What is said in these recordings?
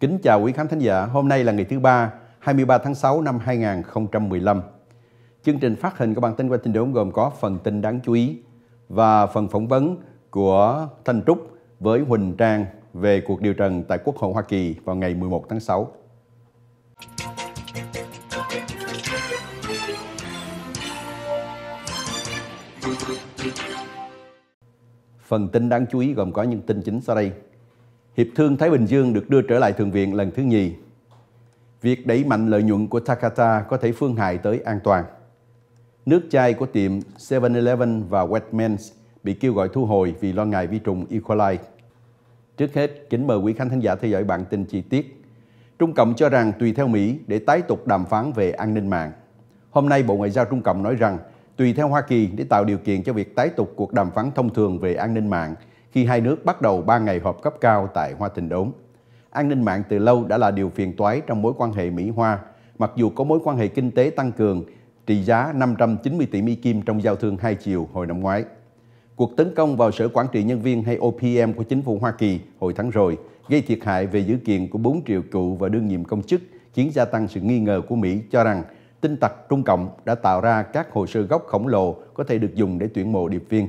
Kính chào quý khán thính giả, hôm nay là ngày thứ ba, 23 tháng 6 năm 2015. Chương trình phát hình của bản tin qua tin đồn gồm có phần tin đáng chú ý và phần phỏng vấn của Thanh Trúc với Huỳnh Trang về cuộc điều trần tại Quốc hội Hoa Kỳ vào ngày 11 tháng 6. Phần tin đáng chú ý gồm có những tin chính sau đây. Hiệp thương Thái Bình Dương được đưa trở lại Thượng viện lần thứ nhì. Việc đẩy mạnh lợi nhuận của Takata có thể phương hại tới an toàn. Nước chai của tiệm 7-Eleven và Wegmans bị kêu gọi thu hồi vì lo ngại vi trùng E. coli. Trước hết, kính mời quý khán thính giả theo dõi bản tin chi tiết. Trung Cộng cho rằng tùy theo Mỹ để tái tục đàm phán về an ninh mạng. Hôm nay, Bộ Ngoại giao Trung Cộng nói rằng tùy theo Hoa Kỳ để tạo điều kiện cho việc tái tục cuộc đàm phán thông thường về an ninh mạng – khi hai nước bắt đầu 3 ngày họp cấp cao tại Hoa Thịnh Đốn. An ninh mạng từ lâu đã là điều phiền toái trong mối quan hệ Mỹ-Hoa, mặc dù có mối quan hệ kinh tế tăng cường trị giá 590 tỷ Mỹ Kim trong giao thương hai chiều hồi năm ngoái. Cuộc tấn công vào Sở Quản trị Nhân viên hay OPM của chính phủ Hoa Kỳ hồi tháng rồi gây thiệt hại về dữ kiện của 4 triệu cựu và đương nhiệm công chức, khiến gia tăng sự nghi ngờ của Mỹ cho rằng tinh tặc Trung Cộng đã tạo ra các hồ sơ gốc khổng lồ có thể được dùng để tuyển mộ điệp viên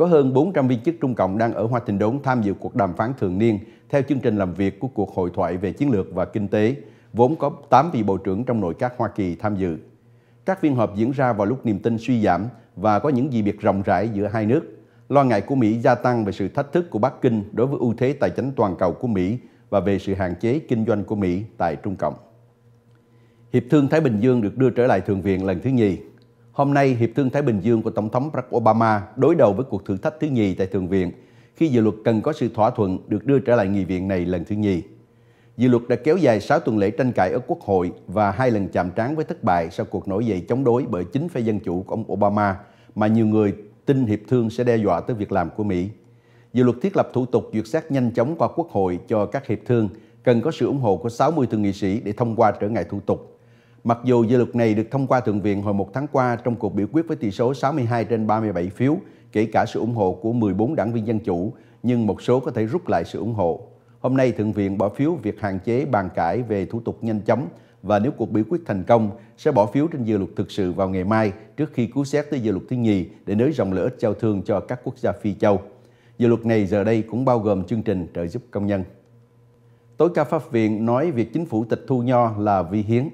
có hơn 400 viên chức Trung Cộng đang ở Hoa Thịnh Đốn tham dự cuộc đàm phán thường niên theo chương trình làm việc của cuộc hội thoại về chiến lược và kinh tế, vốn có 8 vị bộ trưởng trong nội các Hoa Kỳ tham dự. Các phiên họp diễn ra vào lúc niềm tin suy giảm và có những gì biệt rộng rãi giữa hai nước. Lo ngại của Mỹ gia tăng về sự thách thức của Bắc Kinh đối với ưu thế tài chính toàn cầu của Mỹ và về sự hạn chế kinh doanh của Mỹ tại Trung Cộng. Hiệp thương Thái Bình Dương được đưa trở lại Thượng viện lần thứ nhì Hôm nay, Hiệp thương Thái Bình Dương của Tổng thống Barack Obama đối đầu với cuộc thử thách thứ nhì tại Thượng viện, khi dự luật cần có sự thỏa thuận được đưa trở lại nghị viện này lần thứ nhì. Dự luật đã kéo dài 6 tuần lễ tranh cãi ở Quốc hội và hai lần chạm trán với thất bại sau cuộc nổi dậy chống đối bởi chính phe dân chủ của ông Obama mà nhiều người tin hiệp thương sẽ đe dọa tới việc làm của Mỹ. Dự luật thiết lập thủ tục duyệt xét nhanh chóng qua Quốc hội cho các hiệp thương cần có sự ủng hộ của 60 thượng nghị sĩ để thông qua trở ngại thủ tục. Mặc dù dự luật này được thông qua Thượng viện hồi một tháng qua trong cuộc biểu quyết với tỷ số 62 trên 37 phiếu, kể cả sự ủng hộ của 14 đảng viên Dân Chủ, nhưng một số có thể rút lại sự ủng hộ. Hôm nay, Thượng viện bỏ phiếu việc hạn chế bàn cãi về thủ tục nhanh chóng và nếu cuộc biểu quyết thành công, sẽ bỏ phiếu trên dự luật thực sự vào ngày mai trước khi cứu xét tới dự luật thứ nhì để nới rộng lợi ích giao thương cho các quốc gia phi châu. Dự luật này giờ đây cũng bao gồm chương trình trợ giúp công nhân. Tối cao Pháp viện nói việc chính phủ tịch thu nho là vi hiến.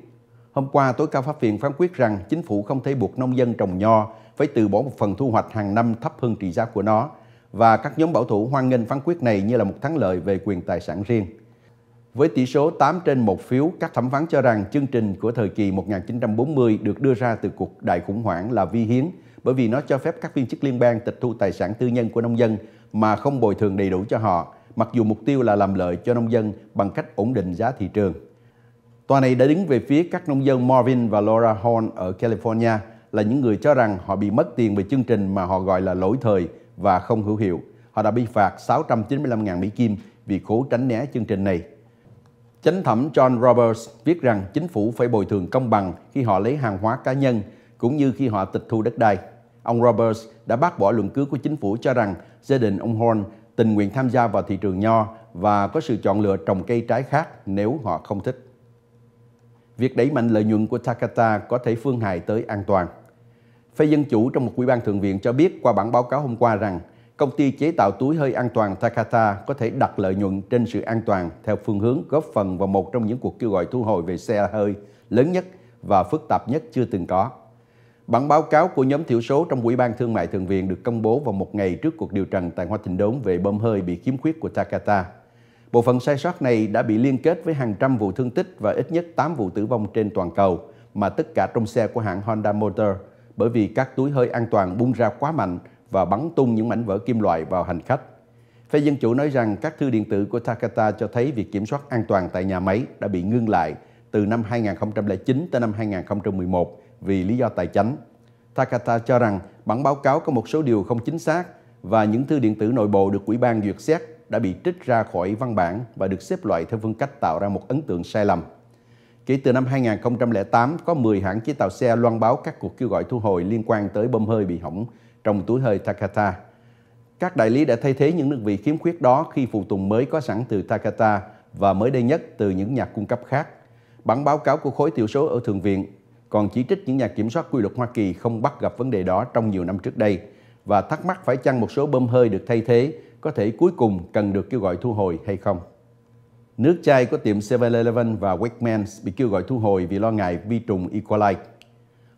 Hôm qua, tối cao pháp viện phán quyết rằng chính phủ không thể buộc nông dân trồng nho phải từ bỏ một phần thu hoạch hàng năm thấp hơn trị giá của nó và các nhóm bảo thủ hoan nghênh phán quyết này như là một thắng lợi về quyền tài sản riêng. Với tỷ số 8 trên 1 phiếu, các thẩm phán cho rằng chương trình của thời kỳ 1940 được đưa ra từ cuộc đại khủng hoảng là vi hiến bởi vì nó cho phép các viên chức liên bang tịch thu tài sản tư nhân của nông dân mà không bồi thường đầy đủ cho họ, mặc dù mục tiêu là làm lợi cho nông dân bằng cách ổn định giá thị trường. Tòa này đã đứng về phía các nông dân Marvin và Laura Horn ở California là những người cho rằng họ bị mất tiền về chương trình mà họ gọi là lỗi thời và không hữu hiệu. Họ đã bị phạt 695.000 Mỹ Kim vì cố tránh né chương trình này. Chánh thẩm John Roberts viết rằng chính phủ phải bồi thường công bằng khi họ lấy hàng hóa cá nhân cũng như khi họ tịch thu đất đai. Ông Roberts đã bác bỏ luận cứ của chính phủ cho rằng gia đình ông Horn tình nguyện tham gia vào thị trường nho và có sự chọn lựa trồng cây trái khác nếu họ không thích. Việc đẩy mạnh lợi nhuận của Takata có thể phương hại tới an toàn. Phe Dân Chủ trong một ủy ban thượng viện cho biết qua bản báo cáo hôm qua rằng công ty chế tạo túi hơi an toàn Takata có thể đặt lợi nhuận trên sự an toàn theo phương hướng góp phần vào một trong những cuộc kêu gọi thu hồi về xe hơi lớn nhất và phức tạp nhất chưa từng có. Bản báo cáo của nhóm thiểu số trong Ủy ban Thương mại Thượng viện được công bố vào một ngày trước cuộc điều trần tại Hoa Thịnh Đốn về bơm hơi bị khiếm khuyết của Takata. Bộ phận sai sót này đã bị liên kết với hàng trăm vụ thương tích và ít nhất 8 vụ tử vong trên toàn cầu, mà tất cả trong xe của hãng Honda Motor, bởi vì các túi hơi an toàn bung ra quá mạnh và bắn tung những mảnh vỡ kim loại vào hành khách. Phe Dân Chủ nói rằng các thư điện tử của Takata cho thấy việc kiểm soát an toàn tại nhà máy đã bị ngưng lại từ năm 2009 tới năm 2011 vì lý do tài chính. Takata cho rằng bản báo cáo có một số điều không chính xác và những thư điện tử nội bộ được ủy ban duyệt xét đã bị trích ra khỏi văn bản và được xếp loại theo phương cách tạo ra một ấn tượng sai lầm. Kể từ năm 2008, có 10 hãng chế tạo xe loan báo các cuộc kêu gọi thu hồi liên quan tới bơm hơi bị hỏng trong túi hơi Takata. Các đại lý đã thay thế những đơn vị khiếm khuyết đó khi phụ tùng mới có sẵn từ Takata và mới đây nhất từ những nhà cung cấp khác. Bản báo cáo của khối tiểu số ở Thượng viện còn chỉ trích những nhà kiểm soát quy luật Hoa Kỳ không bắt gặp vấn đề đó trong nhiều năm trước đây và thắc mắc phải chăng một số bơm hơi được thay thế có thể cuối cùng cần được kêu gọi thu hồi hay không. Nước chai của tiệm 7-Eleven và Wegmans bị kêu gọi thu hồi vì lo ngại vi trùng E. coli.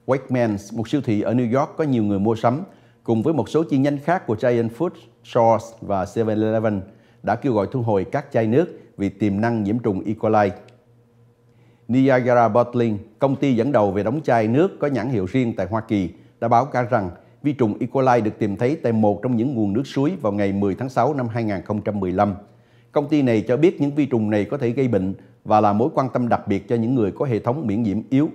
Wegmans, một siêu thị ở New York có nhiều người mua sắm, cùng với một số chi nhánh khác của Giant Food, Shaw's và 7-Eleven đã kêu gọi thu hồi các chai nước vì tiềm năng nhiễm trùng E. coli. Niagara Bottling, công ty dẫn đầu về đóng chai nước có nhãn hiệu riêng tại Hoa Kỳ, đã báo cáo rằng vi trùng E. coli được tìm thấy tại một trong những nguồn nước suối vào ngày 10 tháng 6 năm 2015. Công ty này cho biết những vi trùng này có thể gây bệnh và là mối quan tâm đặc biệt cho những người có hệ thống miễn nhiễm yếu.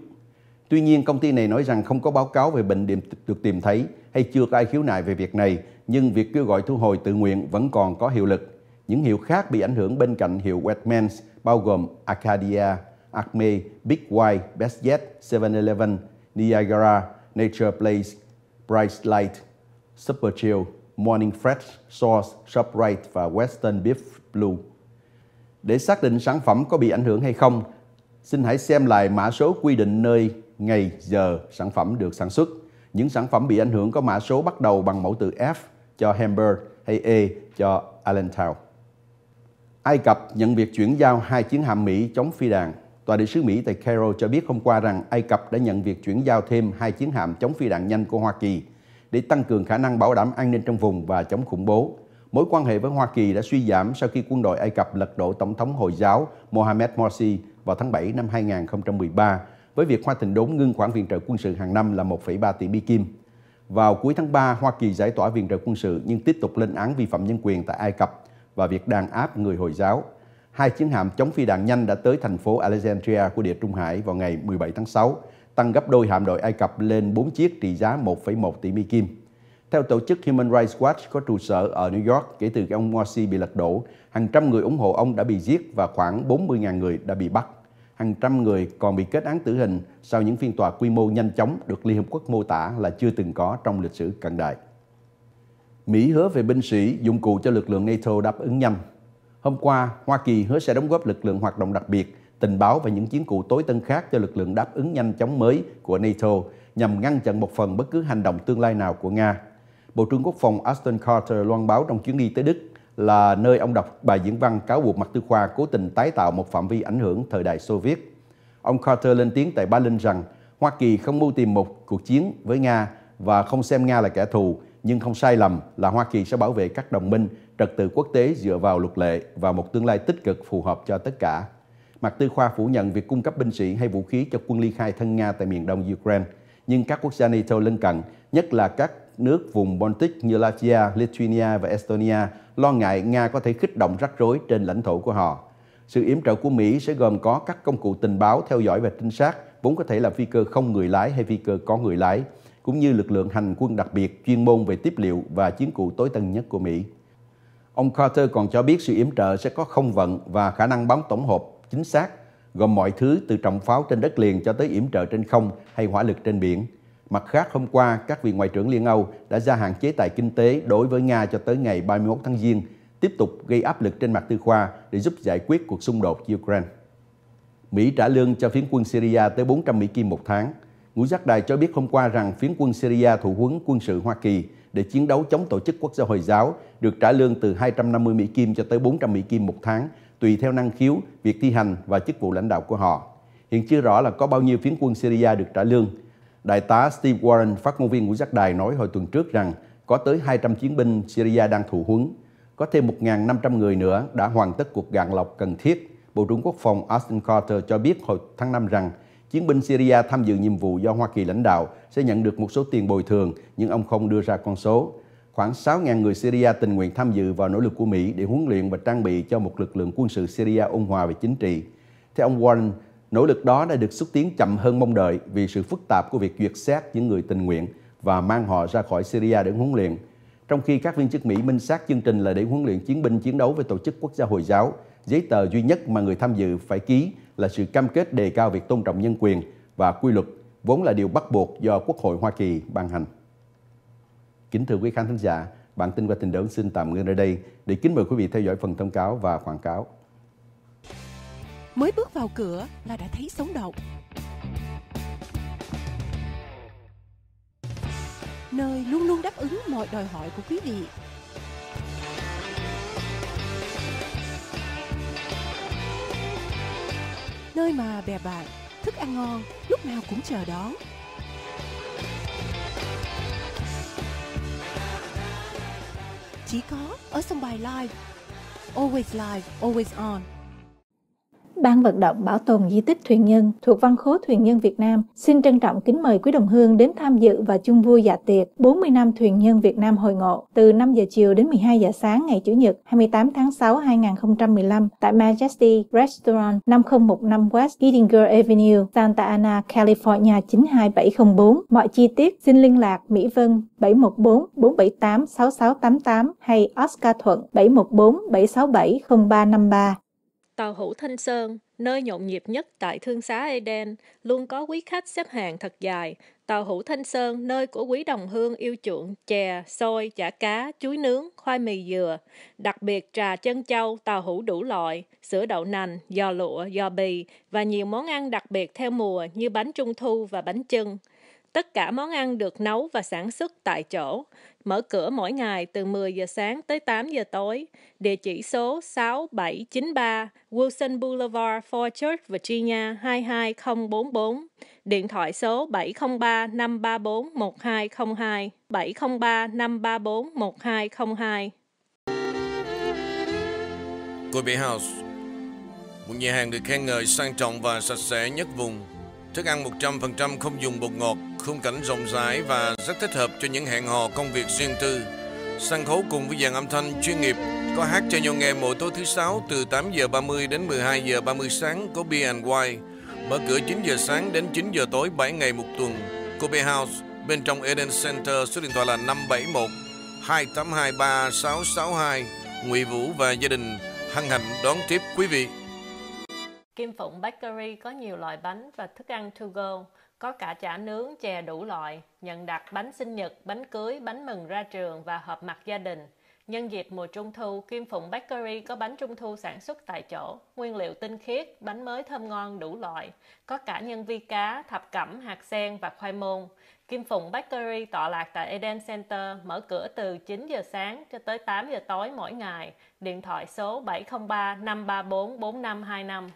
Tuy nhiên, công ty này nói rằng không có báo cáo về bệnh điểm được tìm thấy hay chưa có ai khiếu nại về việc này, nhưng việc kêu gọi thu hồi tự nguyện vẫn còn có hiệu lực. Những hiệu khác bị ảnh hưởng bên cạnh hiệu Wetmans bao gồm Acadia, Acme, Big Y, Best Jet, 7-Eleven, Niagara, Nature Place, Bright Light, Super Chill, Morning Fresh, Source, ShopRite và Western Beef Blue. Để xác định sản phẩm có bị ảnh hưởng hay không, xin hãy xem lại mã số quy định nơi, ngày, giờ sản phẩm được sản xuất. Những sản phẩm bị ảnh hưởng có mã số bắt đầu bằng mẫu từ F cho Hamburg hay E cho Allentown. Ai Cập nhận việc chuyển giao hai chiến hạm Mỹ chống phi đạn Tòa đại sứ Mỹ tại Cairo cho biết hôm qua rằng Ai Cập đã nhận việc chuyển giao thêm hai chiến hạm chống phi đạn nhanh của Hoa Kỳ để tăng cường khả năng bảo đảm an ninh trong vùng và chống khủng bố. Mối quan hệ với Hoa Kỳ đã suy giảm sau khi quân đội Ai Cập lật đổ Tổng thống Hồi giáo Mohamed Morsi vào tháng 7 năm 2013 với việc Hoa Thịnh Đốn ngưng khoản viện trợ quân sự hàng năm là 1,3 tỷ Mỹ Kim. Vào cuối tháng 3, Hoa Kỳ giải tỏa viện trợ quân sự nhưng tiếp tục lên án vi phạm nhân quyền tại Ai Cập và việc đàn áp người Hồi giáo hai chiến hạm chống phi đạn nhanh đã tới thành phố Alexandria của Địa Trung Hải vào ngày 17 tháng 6, tăng gấp đôi hạm đội Ai Cập lên 4 chiếc trị giá 1,1 tỷ Mỹ Kim. Theo tổ chức Human Rights Watch có trụ sở ở New York, kể từ khi ông Morsi bị lật đổ, hàng trăm người ủng hộ ông đã bị giết và khoảng 40.000 người đã bị bắt. Hàng trăm người còn bị kết án tử hình sau những phiên tòa quy mô nhanh chóng được Liên Hợp Quốc mô tả là chưa từng có trong lịch sử cận đại. Mỹ hứa về binh sĩ, dụng cụ cho lực lượng NATO đáp ứng nhanh Hôm qua, Hoa Kỳ hứa sẽ đóng góp lực lượng hoạt động đặc biệt, tình báo và những chiến cụ tối tân khác cho lực lượng đáp ứng nhanh chóng mới của NATO nhằm ngăn chặn một phần bất cứ hành động tương lai nào của Nga. Bộ trưởng Quốc phòng Aston Carter loan báo trong chuyến đi tới Đức là nơi ông đọc bài diễn văn cáo buộc mặt Tư Khoa cố tình tái tạo một phạm vi ảnh hưởng thời đại Xô Viết. Ông Carter lên tiếng tại Berlin rằng Hoa Kỳ không mưu tìm một cuộc chiến với Nga và không xem Nga là kẻ thù nhưng không sai lầm là Hoa Kỳ sẽ bảo vệ các đồng minh, trật tự quốc tế dựa vào luật lệ và một tương lai tích cực phù hợp cho tất cả. Mạc Tư Khoa phủ nhận việc cung cấp binh sĩ hay vũ khí cho quân ly khai thân Nga tại miền đông Ukraine, nhưng các quốc gia NATO lân cận, nhất là các nước vùng Baltic như Latvia, Lithuania và Estonia lo ngại Nga có thể kích động rắc rối trên lãnh thổ của họ. Sự yểm trợ của Mỹ sẽ gồm có các công cụ tình báo theo dõi và trinh sát, vốn có thể là phi cơ không người lái hay phi cơ có người lái, cũng như lực lượng hành quân đặc biệt chuyên môn về tiếp liệu và chiến cụ tối tân nhất của Mỹ. Ông Carter còn cho biết sự yểm trợ sẽ có không vận và khả năng bắn tổng hợp chính xác, gồm mọi thứ từ trọng pháo trên đất liền cho tới yểm trợ trên không hay hỏa lực trên biển. Mặt khác, hôm qua, các vị ngoại trưởng Liên Âu đã ra hạn chế tài kinh tế đối với Nga cho tới ngày 31 tháng Giêng, tiếp tục gây áp lực trên mặt tư khoa để giúp giải quyết cuộc xung đột Ukraine. Mỹ trả lương cho phiến quân Syria tới 400 Mỹ Kim một tháng. Ngũ giác đài cho biết hôm qua rằng phiến quân Syria thụ huấn quân sự Hoa Kỳ để chiến đấu chống tổ chức quốc gia Hồi giáo được trả lương từ 250 Mỹ Kim cho tới 400 Mỹ Kim một tháng, tùy theo năng khiếu, việc thi hành và chức vụ lãnh đạo của họ. Hiện chưa rõ là có bao nhiêu phiến quân Syria được trả lương. Đại tá Steve Warren, phát ngôn viên ngũ giác đài nói hồi tuần trước rằng có tới 200 chiến binh Syria đang thụ huấn. Có thêm 1.500 người nữa đã hoàn tất cuộc gạn lọc cần thiết. Bộ trưởng Quốc phòng Austin Carter cho biết hồi tháng 5 rằng chiến binh Syria tham dự nhiệm vụ do Hoa Kỳ lãnh đạo sẽ nhận được một số tiền bồi thường, nhưng ông không đưa ra con số. Khoảng 6.000 người Syria tình nguyện tham dự vào nỗ lực của Mỹ để huấn luyện và trang bị cho một lực lượng quân sự Syria ôn hòa về chính trị. Theo ông Warren, nỗ lực đó đã được xúc tiến chậm hơn mong đợi vì sự phức tạp của việc duyệt xét những người tình nguyện và mang họ ra khỏi Syria để huấn luyện. Trong khi các viên chức Mỹ minh xác chương trình là để huấn luyện chiến binh chiến đấu với tổ chức quốc gia Hồi giáo, giấy tờ duy nhất mà người tham dự phải ký là sự cam kết đề cao việc tôn trọng nhân quyền và quy luật vốn là điều bắt buộc do Quốc hội Hoa Kỳ ban hành. Kính thưa quý khán thính giả, bản tin qua tình đấu xin tạm ngưng ở đây để kính mời quý vị theo dõi phần thông cáo và quảng cáo. Mới bước vào cửa là đã thấy sống động. Nơi luôn luôn đáp ứng mọi đòi hỏi của quý vị nơi mà bè bạn, thức ăn ngon lúc nào cũng chờ đón. Chỉ có ở sân bài live, always live, always on. Ban vận động bảo tồn di tích Thuyền Nhân thuộc Văn khố Thuyền Nhân Việt Nam xin trân trọng kính mời quý đồng hương đến tham dự và chung vui dạ tiệc 40 năm Thuyền Nhân Việt Nam hội ngộ từ 5 giờ chiều đến 12 giờ sáng ngày Chủ nhật 28 tháng 6 2015 tại Majesty Restaurant 5015 West Giddinger Avenue, Santa Ana, California 92704. Mọi chi tiết xin liên lạc Mỹ Vân 714 478 6688 hay Oscar Thuận 714 767 0353. Tàu Hủ Thanh Sơn, nơi nhộn nhịp nhất tại thương xá Eden, luôn có quý khách xếp hàng thật dài. Tàu Hủ Thanh Sơn, nơi của quý đồng hương yêu chuộng, chè, xôi, chả cá, chuối nướng, khoai mì dừa. Đặc biệt trà chân châu, tàu Hủ đủ loại, sữa đậu nành, giò lụa, giò bì và nhiều món ăn đặc biệt theo mùa như bánh trung thu và bánh chưng. Tất cả món ăn được nấu và sản xuất tại chỗ, mở cửa mỗi ngày từ 10 giờ sáng tới 8 giờ tối. Địa chỉ số 6793 Wilson Boulevard, Fort Church, Virginia 22044. Điện thoại số 703 534 1202, 703 534 1202. Colby House, một nhà hàng được khen ngợi sang trọng và sạch sẽ nhất vùng. Thức ăn 100% không dùng bột ngọt khung cảnh rộng rãi và rất thích hợp cho những hẹn hò công việc riêng tư. Sân khấu cùng với dàn âm thanh chuyên nghiệp có hát cho nhau nghe mỗi tối thứ sáu từ 8 giờ 30 đến 12 giờ 30 sáng có Beer and Wine. Mở cửa 9 giờ sáng đến 9 giờ tối 7 ngày một tuần. Kobe House bên trong Eden Center số điện thoại là 571 2823 662. Ngụy Vũ và gia đình hân hạnh đón tiếp quý vị. Kim Phụng Bakery có nhiều loại bánh và thức ăn to go có cả chả nướng, chè đủ loại, nhận đặt bánh sinh nhật, bánh cưới, bánh mừng ra trường và họp mặt gia đình. Nhân dịp mùa trung thu, Kim Phụng Bakery có bánh trung thu sản xuất tại chỗ, nguyên liệu tinh khiết, bánh mới thơm ngon đủ loại, có cả nhân vi cá, thập cẩm, hạt sen và khoai môn. Kim Phụng Bakery tọa lạc tại Eden Center, mở cửa từ 9 giờ sáng cho tới 8 giờ tối mỗi ngày. Điện thoại số 703 534 4525.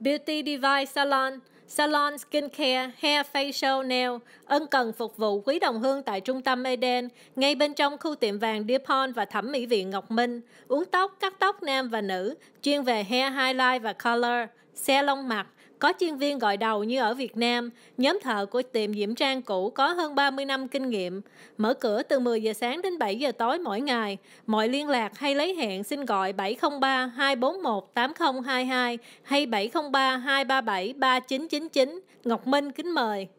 Beauty Device Salon – Salon Skincare Hair Facial Nail ân cần phục vụ quý đồng hương tại trung tâm Eden, ngay bên trong khu tiệm vàng Dupont và thẩm mỹ viện Ngọc Minh, uống tóc, cắt tóc nam và nữ, chuyên về hair highlight và color, xe lông mặt, có chuyên viên gọi đầu như ở Việt Nam, nhóm thợ của tiệm Diễm Trang cũ có hơn 30 năm kinh nghiệm, mở cửa từ 10 giờ sáng đến 7 giờ tối mỗi ngày. Mọi liên lạc hay lấy hẹn xin gọi 703 241 8022 hay 703 237 3999. Ngọc Minh kính mời.